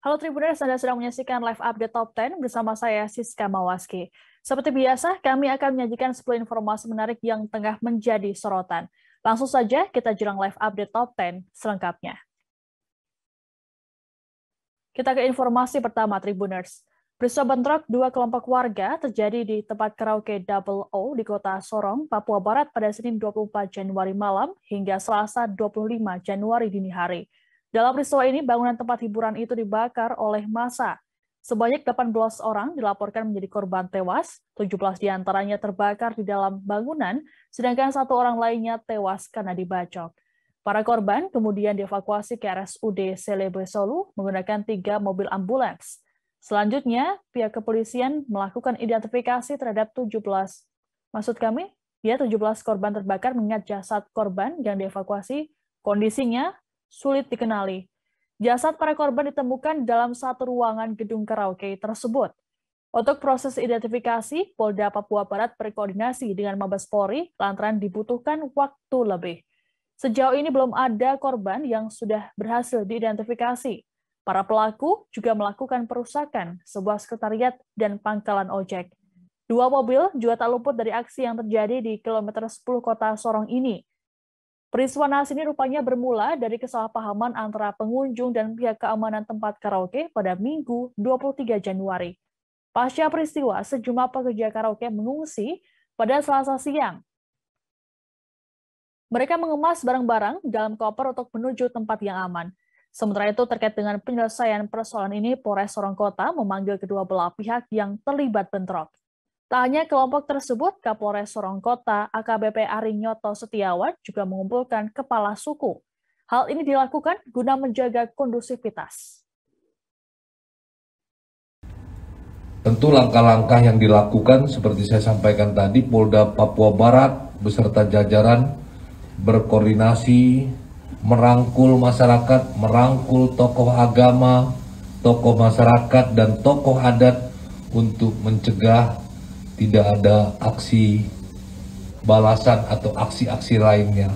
Halo Tribuners, Anda sedang menyaksikan live update Top 10 bersama saya Siska Mawaski. Seperti biasa, kami akan menyajikan 10 informasi menarik yang tengah menjadi sorotan. Langsung saja kita jelang live update Top 10 selengkapnya. Kita ke informasi pertama Tribuners. Peristiwa bentrok dua kelompok warga terjadi di tempat karaoke Double O di kota Sorong, Papua Barat pada Senin 24 Januari malam hingga Selasa 25 Januari dini hari. Dalam peristiwa ini, bangunan tempat hiburan itu dibakar oleh massa. Sebanyak 18 orang dilaporkan menjadi korban tewas, 17 diantaranya terbakar di dalam bangunan, sedangkan satu orang lainnya tewas karena dibacok. Para korban kemudian dievakuasi ke RSUD Selebe Solo menggunakan tiga mobil ambulans. Selanjutnya, pihak kepolisian melakukan identifikasi terhadap 17, maksud kami, ya 17 korban terbakar mengingat jasad korban yang dievakuasi, kondisinya sulit dikenali. Jasad para korban ditemukan dalam satu ruangan gedung karaoke tersebut. Untuk proses identifikasi, Polda Papua Barat berkoordinasi dengan Mabes Polri lantaran dibutuhkan waktu lebih. Sejauh ini belum ada korban yang sudah berhasil diidentifikasi. Para pelaku juga melakukan perusakan sebuah sekretariat dan pangkalan ojek. Dua mobil juga tak luput dari aksi yang terjadi di kilometer 10 kota Sorong ini. Peristiwa naas ini rupanya bermula dari kesalahpahaman antara pengunjung dan pihak keamanan tempat karaoke pada Minggu 23 Januari. Pasca peristiwa, sejumlah pekerja karaoke mengungsi pada Selasa siang. Mereka mengemas barang-barang dalam koper untuk menuju tempat yang aman. Sementara itu, terkait dengan penyelesaian persoalan ini, Polres Sorong Kota memanggil kedua belah pihak yang terlibat bentrok. Tak hanya kelompok tersebut, Kapolres Sorong Kota AKBP Arinyoto Setiawan juga mengumpulkan kepala suku. Hal ini dilakukan guna menjaga kondusivitas. Tentu langkah-langkah yang dilakukan seperti saya sampaikan tadi, Polda Papua Barat beserta jajaran berkoordinasi, merangkul masyarakat, merangkul tokoh agama, tokoh masyarakat, dan tokoh adat untuk mencegah tidak ada aksi balasan atau aksi-aksi lainnya.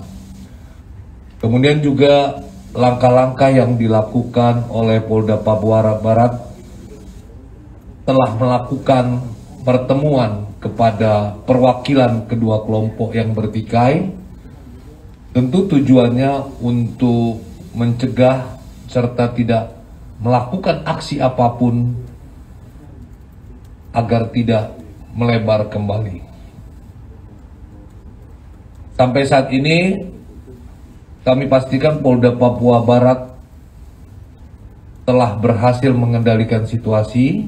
Kemudian juga langkah-langkah yang dilakukan oleh Polda Papua Barat telah melakukan pertemuan kepada perwakilan kedua kelompok yang bertikai. Tentu tujuannya untuk mencegah serta tidak melakukan aksi apapun agar tidak melebar kembali. Sampai saat ini kami pastikan Polda Papua Barat telah berhasil mengendalikan situasi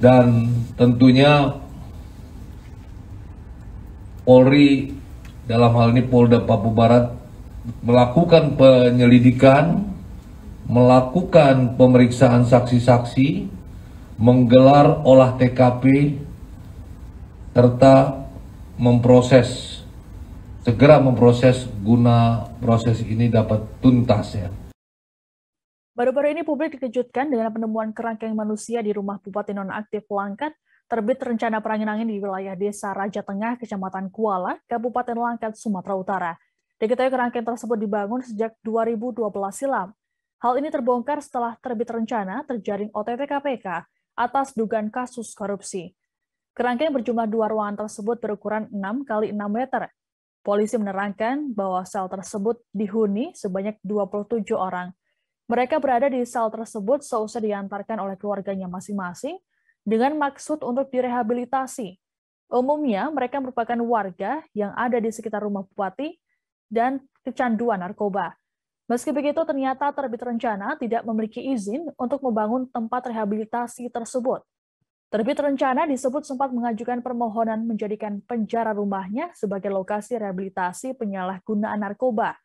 dan tentunya Polri dalam hal ini Polda Papua Barat melakukan penyelidikan, melakukan pemeriksaan saksi-saksi, menggelar olah TKP serta memproses segera memproses guna proses ini dapat tuntas ya. Baru-baru ini publik dikejutkan dengan penemuan kerangkeng manusia di rumah Bupati Nonaktif Langkat terbit rencana perangin-angin di wilayah desa Raja Tengah, Kecamatan Kuala, Kabupaten Langkat, Sumatera Utara. Diketahui kerangkeng tersebut dibangun sejak 2012 silam. Hal ini terbongkar setelah terbit rencana terjaring OTT KPK atas dugaan kasus korupsi. Kerangka yang berjumlah dua ruangan tersebut berukuran 6 kali 6 meter. Polisi menerangkan bahwa sel tersebut dihuni sebanyak 27 orang. Mereka berada di sel tersebut seusah diantarkan oleh keluarganya masing-masing dengan maksud untuk direhabilitasi. Umumnya, mereka merupakan warga yang ada di sekitar rumah bupati dan kecanduan narkoba. Meski begitu, ternyata terbit rencana tidak memiliki izin untuk membangun tempat rehabilitasi tersebut. Terbit rencana disebut sempat mengajukan permohonan menjadikan penjara rumahnya sebagai lokasi rehabilitasi penyalahgunaan narkoba.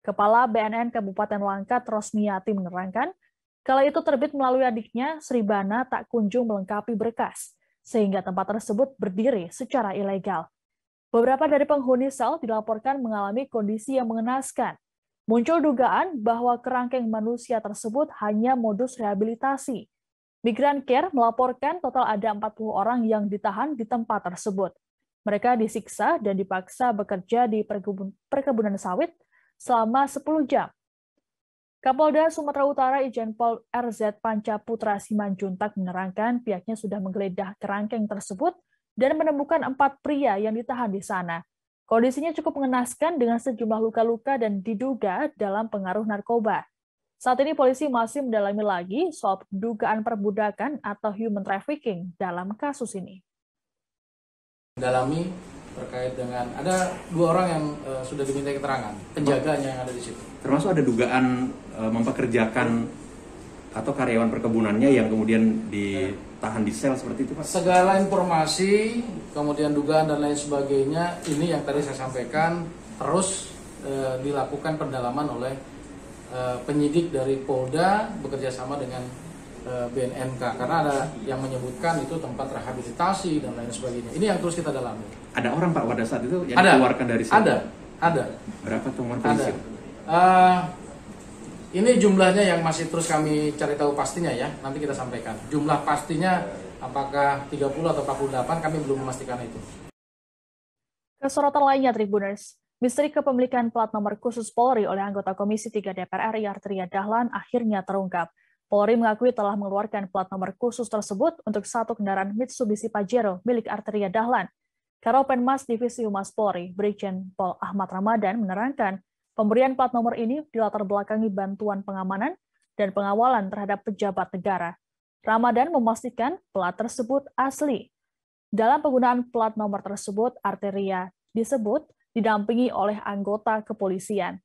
Kepala BNN Kabupaten Langkat Rosmiati menerangkan, kala itu terbit melalui adiknya Sribana tak kunjung melengkapi berkas, sehingga tempat tersebut berdiri secara ilegal. Beberapa dari penghuni sel dilaporkan mengalami kondisi yang mengenaskan. Muncul dugaan bahwa kerangkeng manusia tersebut hanya modus rehabilitasi, Migran Care melaporkan total ada 40 orang yang ditahan di tempat tersebut. Mereka disiksa dan dipaksa bekerja di perkebunan sawit selama 10 jam. Kapolda Sumatera Utara Ijen Pol RZ Panca Putra Simanjuntak menerangkan pihaknya sudah menggeledah kerangkeng tersebut dan menemukan empat pria yang ditahan di sana. Kondisinya cukup mengenaskan dengan sejumlah luka-luka dan diduga dalam pengaruh narkoba. Saat ini polisi masih mendalami lagi soal dugaan perbudakan atau human trafficking dalam kasus ini. Mendalami terkait dengan ada dua orang yang uh, sudah diminta keterangan, penjaganya yang ada di situ. Termasuk ada dugaan uh, mempekerjakan atau karyawan perkebunannya yang kemudian ditahan di sel seperti itu, Pak. Segala informasi, kemudian dugaan dan lain sebagainya, ini yang tadi saya sampaikan terus uh, dilakukan pendalaman oleh Eh, penyidik dari Polda bekerja sama dengan eh, BNNK karena ada yang menyebutkan itu tempat rehabilitasi dan lain sebagainya. Ini yang terus kita dalami. Ada orang Pak pada saat itu yang ada, dikeluarkan dari sini? Ada, ada. Berapa temuan polisi? Ada. Uh, eh, ini jumlahnya yang masih terus kami cari tahu pastinya ya. Nanti kita sampaikan. Jumlah pastinya apakah 30 atau 48 kami belum memastikan itu. Kesorotan lainnya Tribuners, Misteri kepemilikan plat nomor khusus Polri oleh anggota Komisi 3 DPR RI Arteria Dahlan akhirnya terungkap. Polri mengakui telah mengeluarkan plat nomor khusus tersebut untuk satu kendaraan Mitsubishi Pajero milik Arteria Dahlan. Karopenmas Divisi Humas Polri, Brigjen Pol Ahmad Ramadan menerangkan, pemberian plat nomor ini dilatar belakangi bantuan pengamanan dan pengawalan terhadap pejabat negara. Ramadan memastikan plat tersebut asli. Dalam penggunaan plat nomor tersebut, Arteria disebut didampingi oleh anggota kepolisian.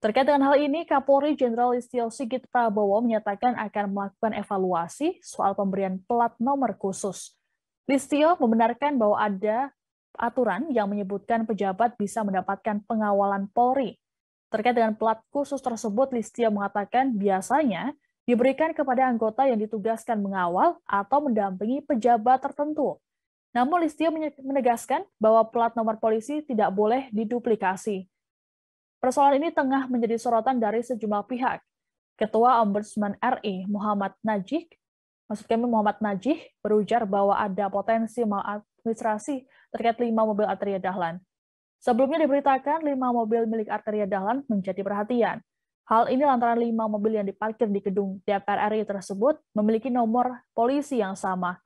Terkait dengan hal ini, Kapolri Jenderal Istio Sigit Prabowo menyatakan akan melakukan evaluasi soal pemberian plat nomor khusus. Listio membenarkan bahwa ada aturan yang menyebutkan pejabat bisa mendapatkan pengawalan Polri. Terkait dengan plat khusus tersebut, Listio mengatakan biasanya diberikan kepada anggota yang ditugaskan mengawal atau mendampingi pejabat tertentu. Namun Listio menegaskan bahwa plat nomor polisi tidak boleh diduplikasi. Persoalan ini tengah menjadi sorotan dari sejumlah pihak. Ketua Ombudsman RI Muhammad Najih, maksud kami Muhammad Najih, berujar bahwa ada potensi maladministrasi terkait lima mobil Arteria Dahlan. Sebelumnya diberitakan lima mobil milik Arteria Dahlan menjadi perhatian. Hal ini lantaran lima mobil yang diparkir di gedung DPR RI tersebut memiliki nomor polisi yang sama,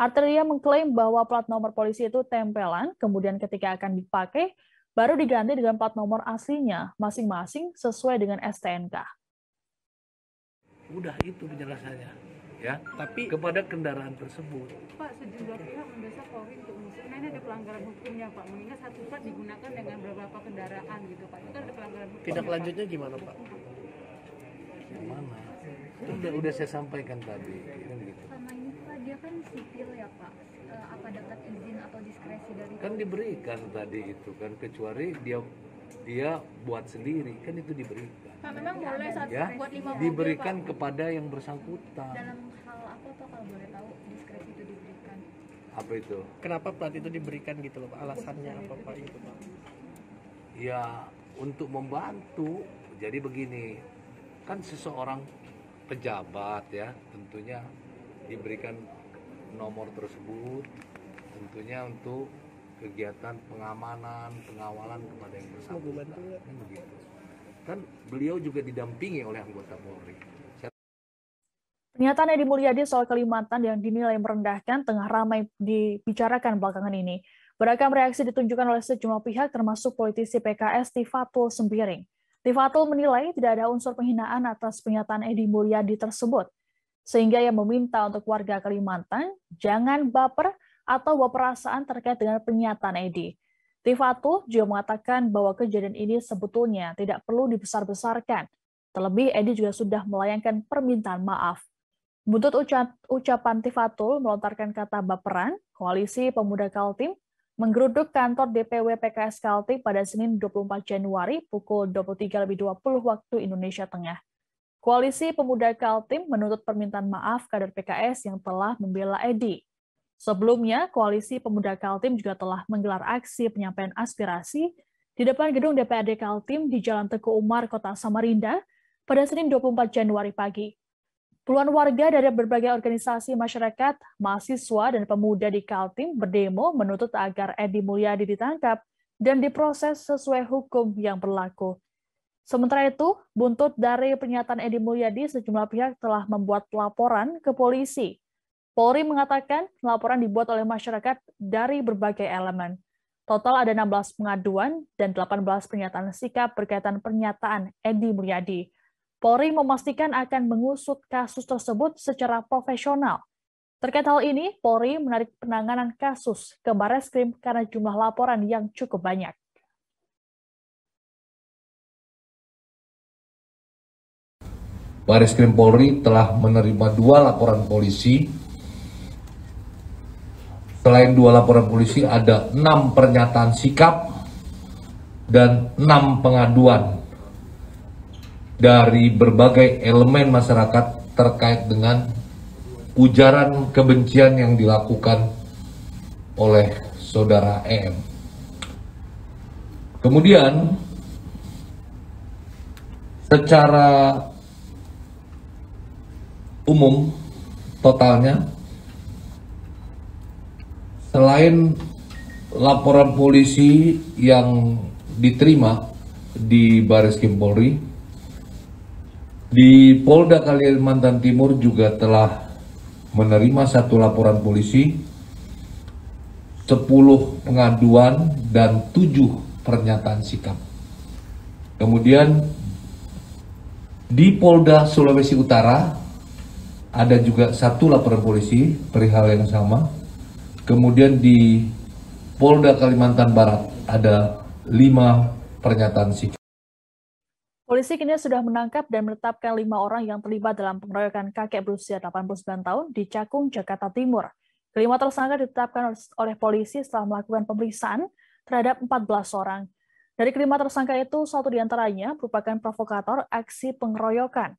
Arteria mengklaim bahwa plat nomor polisi itu tempelan, kemudian ketika akan dipakai, baru diganti dengan plat nomor aslinya masing-masing sesuai dengan STNK. Udah itu penjelasannya. Ya, tapi kepada kendaraan tersebut. Pak, sejumlah pihak mendesak Polri untuk mengusut. ini ada pelanggaran hukumnya, Pak. Mengingat satu plat digunakan dengan beberapa kendaraan gitu, Pak. Itu kan ada pelanggaran hukum. Tindak lanjutnya Pak. gimana, Pak? Yang mana? Itu udah, udah saya sampaikan tadi. Kan gitu dia kan sipil ya Pak. Eh, apa dapat izin atau diskresi dari Kan diberikan tadi itu kan kecuali dia dia buat sendiri kan itu diberikan. Pak memang boleh satu ya, buat lima mobil, diberikan Pak. kepada yang bersangkutan. Dalam hal apa Pak kalau boleh tahu diskresi itu diberikan? Apa itu? Kenapa plat itu diberikan gitu loh Pak? Alasannya apa Pak itu Pak? Gitu, ya untuk membantu. Jadi begini, kan seseorang pejabat ya tentunya diberikan nomor tersebut tentunya untuk kegiatan pengamanan, pengawalan kepada yang bersangkutan. Kan begitu. Kan beliau juga didampingi oleh anggota Polri. Pernyataan Edi Mulyadi soal Kalimantan yang dinilai merendahkan tengah ramai dibicarakan belakangan ini. Beragam reaksi ditunjukkan oleh sejumlah pihak termasuk politisi PKS Tifatul Sembiring. Tifatul menilai tidak ada unsur penghinaan atas pernyataan Edi Mulyadi tersebut. Sehingga ia meminta untuk warga Kalimantan jangan baper atau berperasaan terkait dengan pernyataan Edi. Tifatu juga mengatakan bahwa kejadian ini sebetulnya tidak perlu dibesar-besarkan. Terlebih, Edi juga sudah melayangkan permintaan maaf. Buntut ucapan Tifatul melontarkan kata baperan, Koalisi Pemuda Kaltim menggeruduk kantor DPW PKS Kaltim pada Senin 24 Januari pukul 23.20 waktu Indonesia Tengah. Koalisi Pemuda Kaltim menuntut permintaan maaf kader PKS yang telah membela Edi. Sebelumnya, Koalisi Pemuda Kaltim juga telah menggelar aksi penyampaian aspirasi di depan gedung DPRD Kaltim di Jalan Teguh Umar, Kota Samarinda pada Senin 24 Januari pagi. Puluhan warga dari berbagai organisasi masyarakat, mahasiswa, dan pemuda di Kaltim berdemo menuntut agar Edi Mulyadi ditangkap dan diproses sesuai hukum yang berlaku. Sementara itu, buntut dari pernyataan Edi Mulyadi, sejumlah pihak telah membuat laporan ke polisi. Polri mengatakan laporan dibuat oleh masyarakat dari berbagai elemen. Total ada 16 pengaduan dan 18 pernyataan sikap berkaitan pernyataan Edi Mulyadi. Polri memastikan akan mengusut kasus tersebut secara profesional. Terkait hal ini, Polri menarik penanganan kasus ke Barreskrim karena jumlah laporan yang cukup banyak. Baris Krim Polri telah menerima dua laporan polisi. Selain dua laporan polisi, ada enam pernyataan sikap dan enam pengaduan dari berbagai elemen masyarakat terkait dengan ujaran kebencian yang dilakukan oleh saudara EM. Kemudian, secara umum totalnya selain laporan polisi yang diterima di Baris Kim Polri di Polda Kalimantan Timur juga telah menerima satu laporan polisi 10 pengaduan dan 7 pernyataan sikap kemudian di Polda Sulawesi Utara ada juga satu laporan polisi perihal yang sama. Kemudian di Polda Kalimantan Barat ada lima pernyataan sikap. Polisi kini sudah menangkap dan menetapkan lima orang yang terlibat dalam pengeroyokan kakek berusia 89 tahun di Cakung, Jakarta Timur. Kelima tersangka ditetapkan oleh polisi setelah melakukan pemeriksaan terhadap 14 orang. Dari kelima tersangka itu, satu diantaranya merupakan provokator aksi pengeroyokan.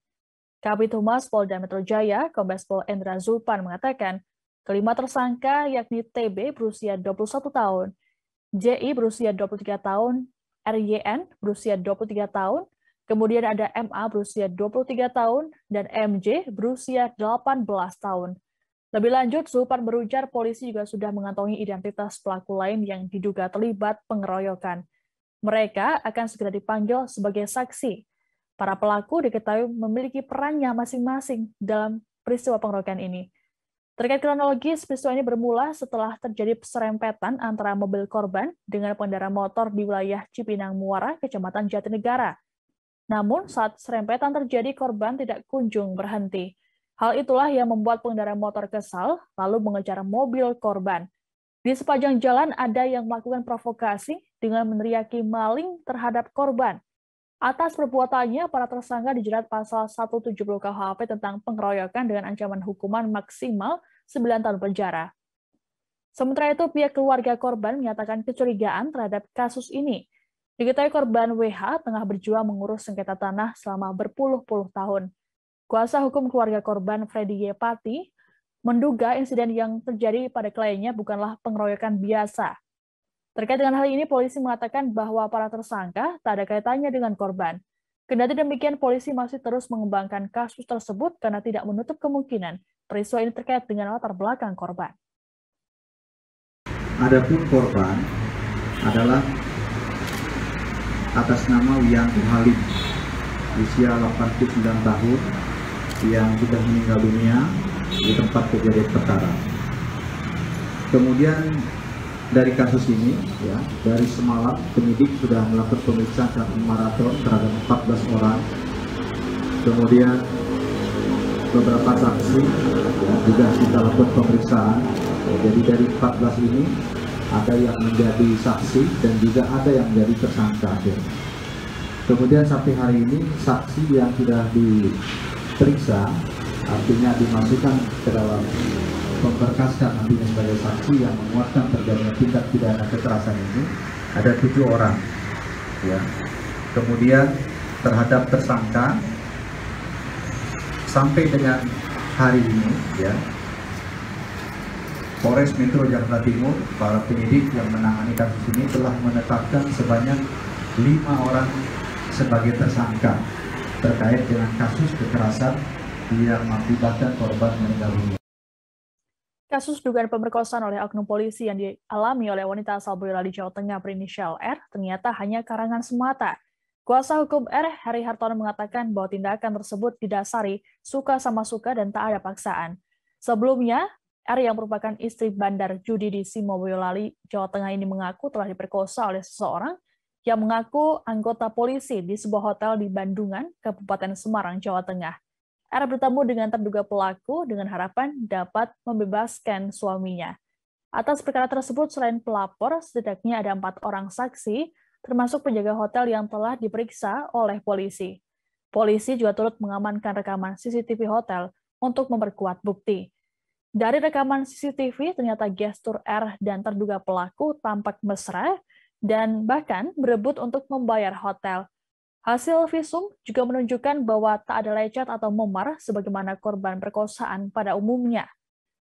Kabit Humas Polda Metro Jaya, kombespol Endra Zulpan mengatakan, kelima tersangka yakni TB berusia 21 tahun, JI berusia 23 tahun, RYN berusia 23 tahun, kemudian ada MA berusia 23 tahun, dan MJ berusia 18 tahun. Lebih lanjut, Zulpan berujar polisi juga sudah mengantongi identitas pelaku lain yang diduga terlibat pengeroyokan. Mereka akan segera dipanggil sebagai saksi Para pelaku diketahui memiliki perannya masing-masing dalam peristiwa pengerokan ini. Terkait kronologis, peristiwa ini bermula setelah terjadi serempetan antara mobil korban dengan pengendara motor di wilayah Cipinang Muara, Kecamatan Jatinegara. Namun, saat serempetan terjadi, korban tidak kunjung berhenti. Hal itulah yang membuat pengendara motor kesal, lalu mengejar mobil korban. Di sepanjang jalan ada yang melakukan provokasi dengan meneriaki maling terhadap korban. Atas perbuatannya, para tersangka dijerat pasal 170 KHP tentang pengeroyokan dengan ancaman hukuman maksimal 9 tahun penjara. Sementara itu, pihak keluarga korban menyatakan kecurigaan terhadap kasus ini. Diketahui korban WH tengah berjuang mengurus sengketa tanah selama berpuluh-puluh tahun. Kuasa hukum keluarga korban Freddy Yepati menduga insiden yang terjadi pada kliennya bukanlah pengeroyokan biasa, Terkait dengan hal ini, polisi mengatakan bahwa para tersangka tak ada kaitannya dengan korban. Kendati demikian, polisi masih terus mengembangkan kasus tersebut karena tidak menutup kemungkinan peristiwa ini terkait dengan latar belakang korban. Adapun korban adalah atas nama Wiyanto Halim, usia 89 tahun, yang sudah meninggal dunia di tempat kejadian perkara. Kemudian dari kasus ini ya dari semalam penyidik sudah melakukan pemeriksaan satu maraton terhadap 14 orang kemudian beberapa saksi ya, juga kita lakukan pemeriksaan ya, jadi dari 14 ini ada yang menjadi saksi dan juga ada yang menjadi tersangka ya. kemudian sampai hari ini saksi yang sudah diperiksa artinya dimasukkan ke dalam memberkaskan ahlinya sebagai saksi yang menguatkan terjadinya tindak pidana kekerasan ini ada tujuh orang ya kemudian terhadap tersangka sampai dengan hari ini ya Polres Metro Jakarta Timur para penyidik yang menangani kasus ini telah menetapkan sebanyak lima orang sebagai tersangka terkait dengan kasus kekerasan yang mengakibatkan korban meninggal dunia. Kasus dugaan pemerkosaan oleh oknum polisi yang dialami oleh wanita asal Boyolali, Jawa Tengah berinisial R ternyata hanya karangan semata. Kuasa hukum R, Hari Hartono mengatakan bahwa tindakan tersebut didasari suka sama suka dan tak ada paksaan. Sebelumnya, R yang merupakan istri bandar judi di Simo Boyolali, Jawa Tengah ini mengaku telah diperkosa oleh seseorang yang mengaku anggota polisi di sebuah hotel di Bandungan, Kabupaten Semarang, Jawa Tengah. R bertemu dengan terduga pelaku dengan harapan dapat membebaskan suaminya. Atas perkara tersebut, selain pelapor, setidaknya ada empat orang saksi, termasuk penjaga hotel yang telah diperiksa oleh polisi. Polisi juga turut mengamankan rekaman CCTV hotel untuk memperkuat bukti. Dari rekaman CCTV, ternyata gestur R dan terduga pelaku tampak mesra dan bahkan berebut untuk membayar hotel. Hasil visum juga menunjukkan bahwa tak ada lecet atau memar sebagaimana korban perkosaan pada umumnya.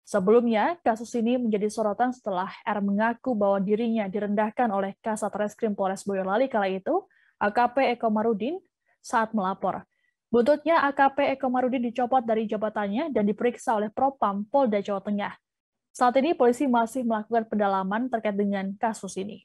Sebelumnya, kasus ini menjadi sorotan setelah R mengaku bahwa dirinya direndahkan oleh Kasat Reskrim Polres Boyolali kala itu, AKP Eko Marudin, saat melapor. Buntutnya AKP Eko Marudin dicopot dari jabatannya dan diperiksa oleh Propam Polda Jawa Tengah. Saat ini polisi masih melakukan pendalaman terkait dengan kasus ini.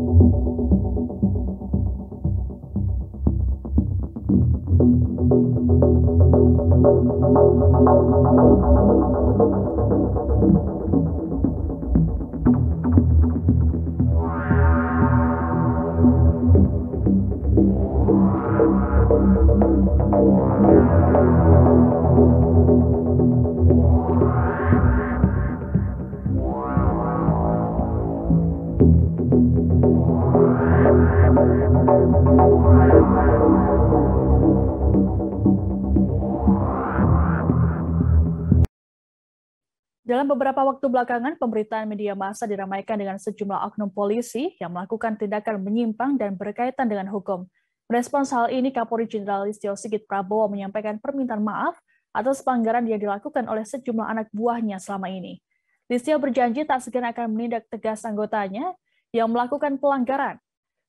beberapa waktu belakangan, pemberitaan media massa diramaikan dengan sejumlah oknum polisi yang melakukan tindakan menyimpang dan berkaitan dengan hukum. Respons hal ini, Kapolri Jenderal Listio Sigit Prabowo menyampaikan permintaan maaf atas pelanggaran yang dilakukan oleh sejumlah anak buahnya selama ini. Listio berjanji tak segera akan menindak tegas anggotanya yang melakukan pelanggaran.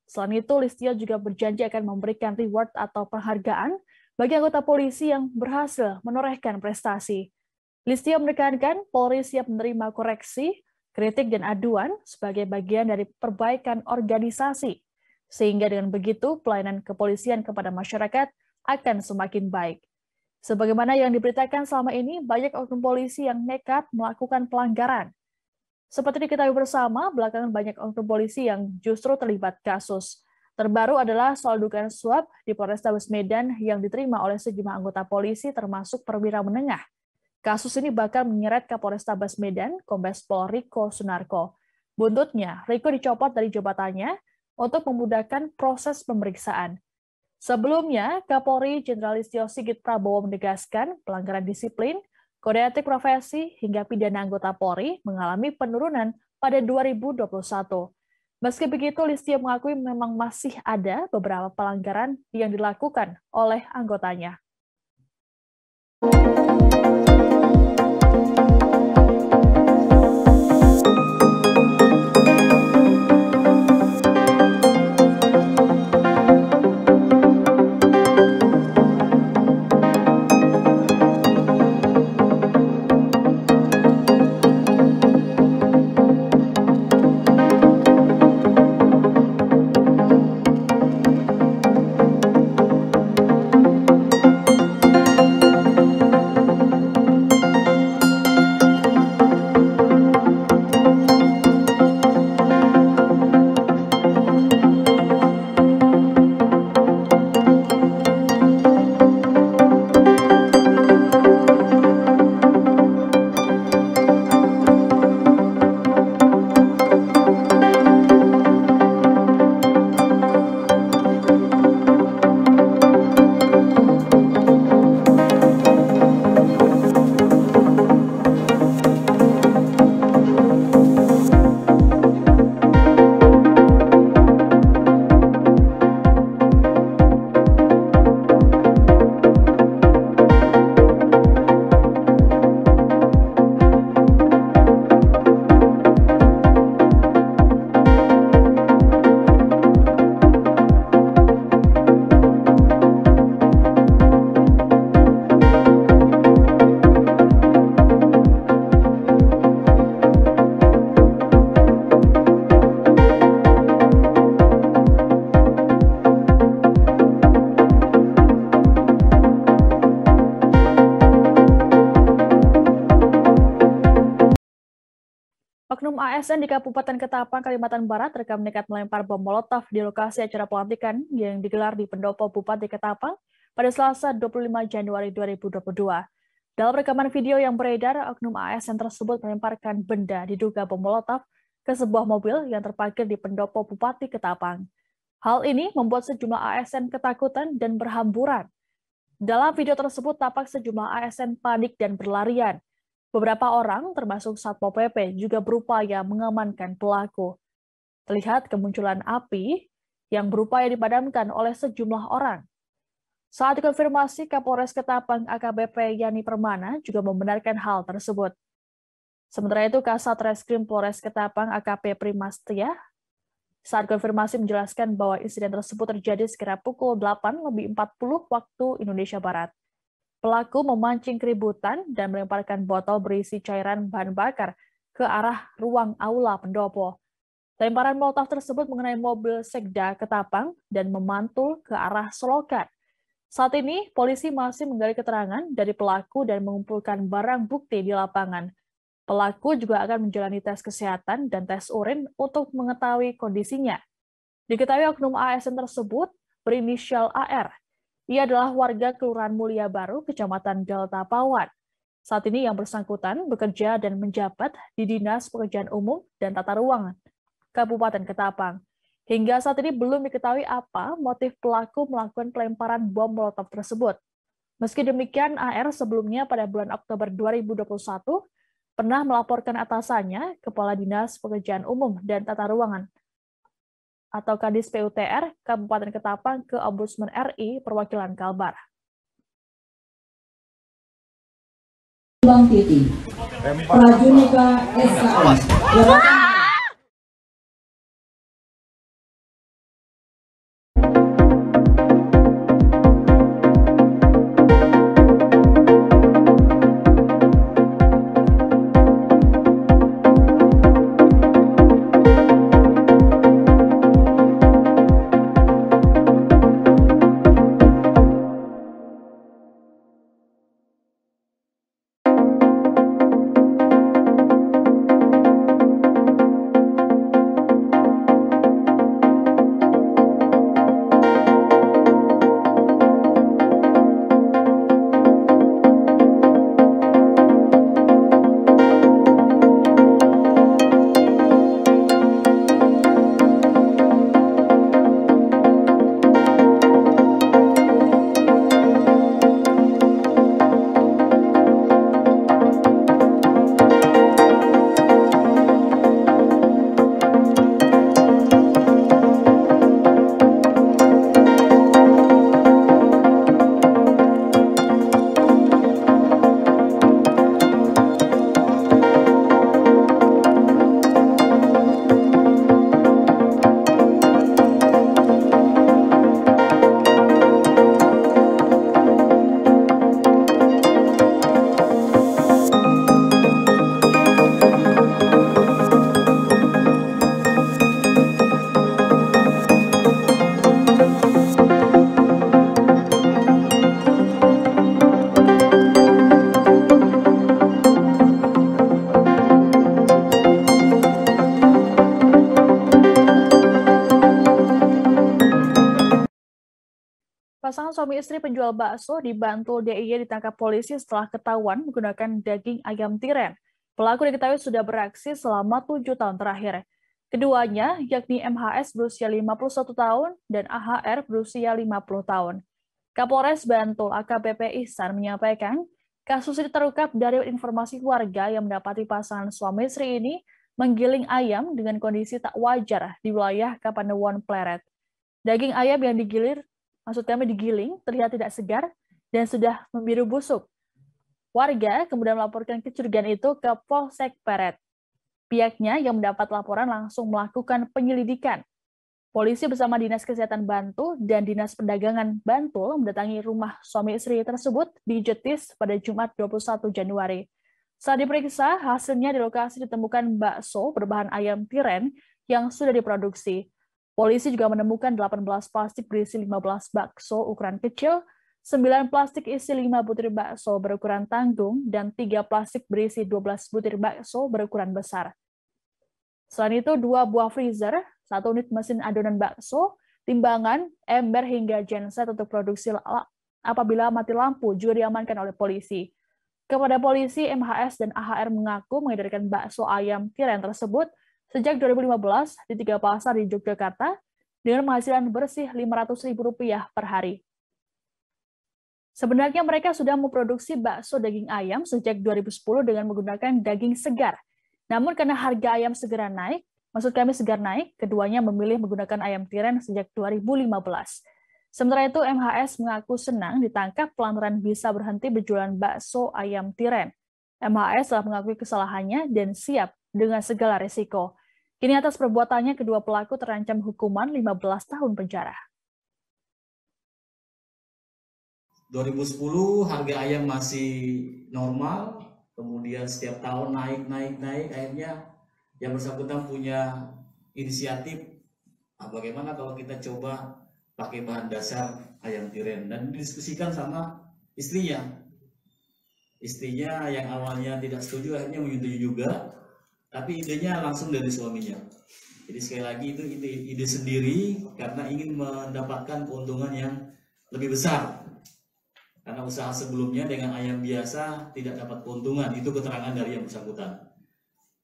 Selain itu, Listio juga berjanji akan memberikan reward atau penghargaan bagi anggota polisi yang berhasil menorehkan prestasi. Listio menekankan Polri siap menerima koreksi, kritik, dan aduan sebagai bagian dari perbaikan organisasi, sehingga dengan begitu pelayanan kepolisian kepada masyarakat akan semakin baik. Sebagaimana yang diberitakan selama ini, banyak oknum polisi yang nekat melakukan pelanggaran. Seperti diketahui bersama, belakangan banyak oknum polisi yang justru terlibat kasus. Terbaru adalah soal dugaan suap di Polrestabes Medan yang diterima oleh sejumlah anggota polisi termasuk perwira menengah. Kasus ini bahkan menyeret Kapolres Tabas Medan, Kombes Pol Riko Sunarko. Buntutnya, Riko dicopot dari jabatannya untuk memudahkan proses pemeriksaan. Sebelumnya, Kapolri Jenderal Listio Sigit Prabowo menegaskan pelanggaran disiplin, kode etik profesi, hingga pidana anggota Polri mengalami penurunan pada 2021. Meski begitu, Listio mengakui memang masih ada beberapa pelanggaran yang dilakukan oleh anggotanya. Oknum ASN di Kabupaten Ketapang, Kalimantan Barat terekam nekat melempar bom molotov di lokasi acara pelantikan yang digelar di pendopo Bupati Ketapang pada Selasa 25 Januari 2022. Dalam rekaman video yang beredar, oknum ASN tersebut melemparkan benda diduga bom molotov ke sebuah mobil yang terparkir di pendopo Bupati Ketapang. Hal ini membuat sejumlah ASN ketakutan dan berhamburan. Dalam video tersebut tampak sejumlah ASN panik dan berlarian. Beberapa orang, termasuk Satpol PP, juga berupaya mengamankan pelaku. Terlihat kemunculan api yang berupaya dipadamkan oleh sejumlah orang. Saat dikonfirmasi, Kapolres Ketapang AKBP Yani Permana juga membenarkan hal tersebut. Sementara itu, Kasat Reskrim Polres Ketapang AKP Primastia saat konfirmasi menjelaskan bahwa insiden tersebut terjadi sekitar pukul 8 lebih 40 waktu Indonesia Barat. Pelaku memancing keributan dan melemparkan botol berisi cairan bahan bakar ke arah ruang aula pendopo. Lemparan molotov tersebut mengenai mobil Sekda Ketapang dan memantul ke arah selokan. Saat ini, polisi masih menggali keterangan dari pelaku dan mengumpulkan barang bukti di lapangan. Pelaku juga akan menjalani tes kesehatan dan tes urin untuk mengetahui kondisinya. Diketahui oknum ASN tersebut berinisial AR ia adalah warga Kelurahan Mulia Baru, Kecamatan Delta Pawan. Saat ini yang bersangkutan bekerja dan menjabat di Dinas Pekerjaan Umum dan Tata Ruangan Kabupaten Ketapang. Hingga saat ini belum diketahui apa motif pelaku melakukan pelemparan bom molotov tersebut. Meski demikian, AR sebelumnya pada bulan Oktober 2021 pernah melaporkan atasannya, Kepala Dinas Pekerjaan Umum dan Tata Ruangan atau Kadis PUTR Kabupaten Ketapang ke Ombudsman RI Perwakilan Kalbar. Bang Titi, Prajunika SKM, Suami istri penjual bakso di Bantul DIY ditangkap polisi setelah ketahuan menggunakan daging ayam tiren. Pelaku diketahui sudah beraksi selama tujuh tahun terakhir. Keduanya, yakni MHS berusia 51 tahun dan AHR berusia 50 tahun. Kapolres Bantul AKBP Ihsan menyampaikan, kasus ini terungkap dari informasi warga yang mendapati pasangan suami istri ini menggiling ayam dengan kondisi tak wajar di wilayah Kapanewon Pleret. Daging ayam yang digilir maksud kami digiling, terlihat tidak segar, dan sudah membiru busuk. Warga kemudian melaporkan kecurigaan itu ke Polsek Peret. Pihaknya yang mendapat laporan langsung melakukan penyelidikan. Polisi bersama Dinas Kesehatan Bantu dan Dinas Perdagangan Bantul mendatangi rumah suami istri tersebut di Jetis pada Jumat 21 Januari. Saat diperiksa, hasilnya di lokasi ditemukan bakso berbahan ayam tiren yang sudah diproduksi. Polisi juga menemukan 18 plastik berisi 15 bakso ukuran kecil, 9 plastik isi 5 butir bakso berukuran tanggung, dan 3 plastik berisi 12 butir bakso berukuran besar. Selain itu, dua buah freezer, satu unit mesin adonan bakso, timbangan, ember hingga genset untuk produksi apabila mati lampu juga diamankan oleh polisi. Kepada polisi, MHS dan AHR mengaku mengedarkan bakso ayam tiren tersebut Sejak 2015, di tiga pasar di Yogyakarta, dengan penghasilan bersih Rp500.000 per hari. Sebenarnya mereka sudah memproduksi bakso daging ayam sejak 2010 dengan menggunakan daging segar. Namun karena harga ayam segera naik, maksud kami segar naik, keduanya memilih menggunakan ayam tiren sejak 2015. Sementara itu MHS mengaku senang ditangkap pelanggaran bisa berhenti berjualan bakso ayam tiren. MHS telah mengakui kesalahannya dan siap dengan segala resiko. Kini atas perbuatannya kedua pelaku terancam hukuman 15 tahun penjara. 2010 harga ayam masih normal, kemudian setiap tahun naik naik naik akhirnya yang bersangkutan punya inisiatif nah, bagaimana kalau kita coba pakai bahan dasar ayam tiren dan didiskusikan sama istrinya istrinya yang awalnya tidak setuju akhirnya menyetujui juga tapi idenya langsung dari suaminya jadi sekali lagi itu ide, ide sendiri karena ingin mendapatkan keuntungan yang lebih besar karena usaha sebelumnya dengan ayam biasa tidak dapat keuntungan itu keterangan dari yang bersangkutan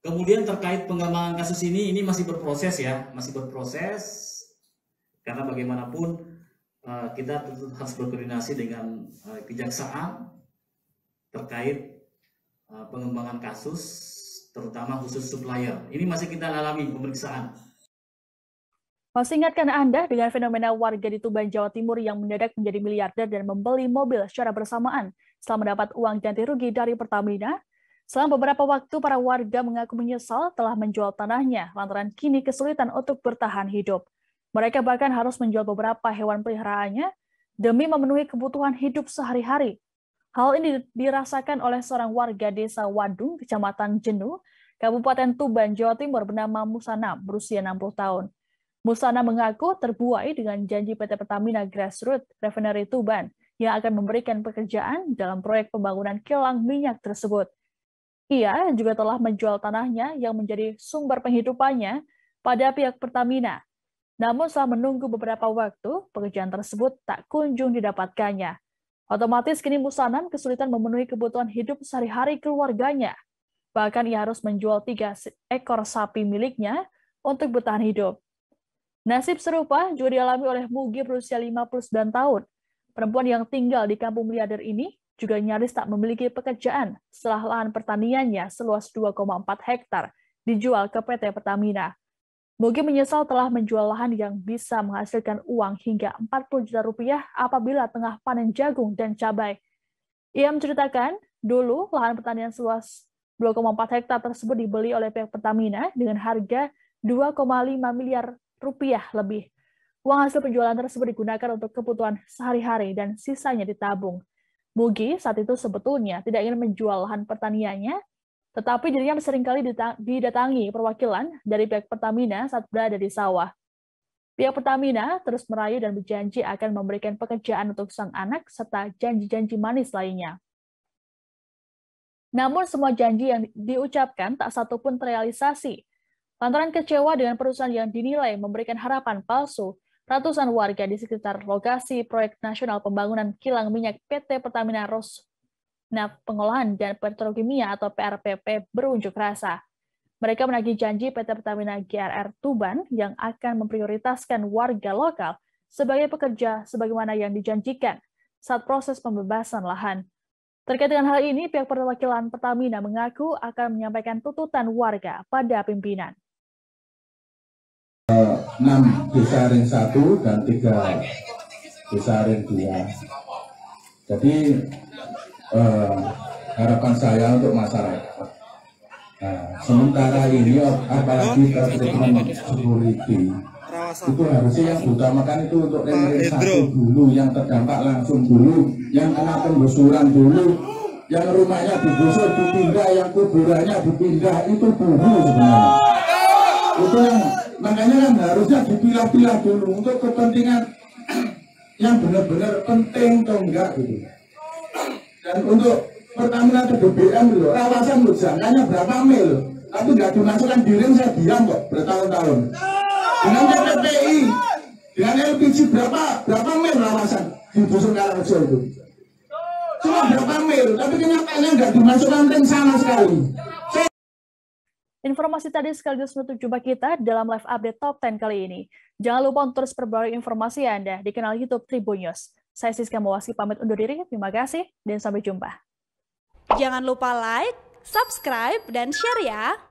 kemudian terkait pengembangan kasus ini ini masih berproses ya masih berproses karena bagaimanapun eh, kita harus berkoordinasi dengan eh, kejaksaan terkait eh, pengembangan kasus terutama khusus supplier. Ini masih kita alami pemeriksaan. Masih ingatkan Anda dengan fenomena warga di Tuban, Jawa Timur yang mendadak menjadi miliarder dan membeli mobil secara bersamaan setelah mendapat uang ganti rugi dari Pertamina? Selama beberapa waktu, para warga mengaku menyesal telah menjual tanahnya lantaran kini kesulitan untuk bertahan hidup. Mereka bahkan harus menjual beberapa hewan peliharaannya demi memenuhi kebutuhan hidup sehari-hari. Hal ini dirasakan oleh seorang warga desa Wadung, Kecamatan Jenu, Kabupaten Tuban, Jawa Timur bernama Musana berusia 60 tahun. Musana mengaku terbuai dengan janji PT Pertamina Grassroot Refinery Tuban yang akan memberikan pekerjaan dalam proyek pembangunan kilang minyak tersebut. Ia juga telah menjual tanahnya yang menjadi sumber penghidupannya pada pihak Pertamina. Namun setelah menunggu beberapa waktu, pekerjaan tersebut tak kunjung didapatkannya. Otomatis kini Musanan kesulitan memenuhi kebutuhan hidup sehari-hari keluarganya. Bahkan ia harus menjual tiga ekor sapi miliknya untuk bertahan hidup. Nasib serupa juga dialami oleh Mugi berusia 59 tahun. Perempuan yang tinggal di kampung miliarder ini juga nyaris tak memiliki pekerjaan setelah lahan pertaniannya seluas 2,4 hektar dijual ke PT Pertamina. Bogi menyesal telah menjual lahan yang bisa menghasilkan uang hingga 40 juta rupiah apabila tengah panen jagung dan cabai. Ia menceritakan, dulu lahan pertanian seluas 2,4 hektar tersebut dibeli oleh pihak Pertamina dengan harga 2,5 miliar rupiah lebih. Uang hasil penjualan tersebut digunakan untuk kebutuhan sehari-hari dan sisanya ditabung. Mugi saat itu sebetulnya tidak ingin menjual lahan pertaniannya tetapi dirinya seringkali didatangi perwakilan dari pihak Pertamina saat berada di sawah. Pihak Pertamina terus merayu dan berjanji akan memberikan pekerjaan untuk sang anak serta janji-janji manis lainnya. Namun semua janji yang diucapkan tak satu pun terrealisasi. Lantaran kecewa dengan perusahaan yang dinilai memberikan harapan palsu, ratusan warga di sekitar lokasi proyek nasional pembangunan kilang minyak PT Pertamina Ros Nah, pengolahan dan petrokimia atau PRPP berunjuk rasa. Mereka menagih janji PT Pertamina GRR Tuban yang akan memprioritaskan warga lokal sebagai pekerja sebagaimana yang dijanjikan saat proses pembebasan lahan. Terkait dengan hal ini, pihak perwakilan Pertamina mengaku akan menyampaikan tuntutan warga pada pimpinan. 6 desa ring 1 dan 3 desa ring 2. Jadi uh, harapan saya untuk masyarakat. Nah, sementara ini apalagi terkait security itu harusnya yang kan itu untuk rental satu dulu yang terdampak langsung dulu yang kena penggusuran dulu yang rumahnya digusur dipindah yang kuburannya dipindah itu dulu sebenarnya itu yang makanya kan harusnya dipilah-pilah dulu untuk kepentingan yang benar-benar penting atau enggak gitu dan untuk Pertamina itu BBM loh kawasan loh jangkanya berapa mil tapi nggak dimasukkan di ring saya diam kok bertahun-tahun dengan KPPI dengan LPG berapa berapa mil kawasan di dusun Karangrejo itu cuma berapa mil tapi kenyataannya nggak dimasukkan ring sama sekali Informasi tadi sekaligus menutup jumpa kita dalam live update Top 10 kali ini. Jangan lupa untuk terus perbarui informasi ya, Anda di kanal YouTube Tribun News. Saya Siska Mawasi pamit undur diri, terima kasih, dan sampai jumpa. Jangan lupa like, subscribe, dan share ya!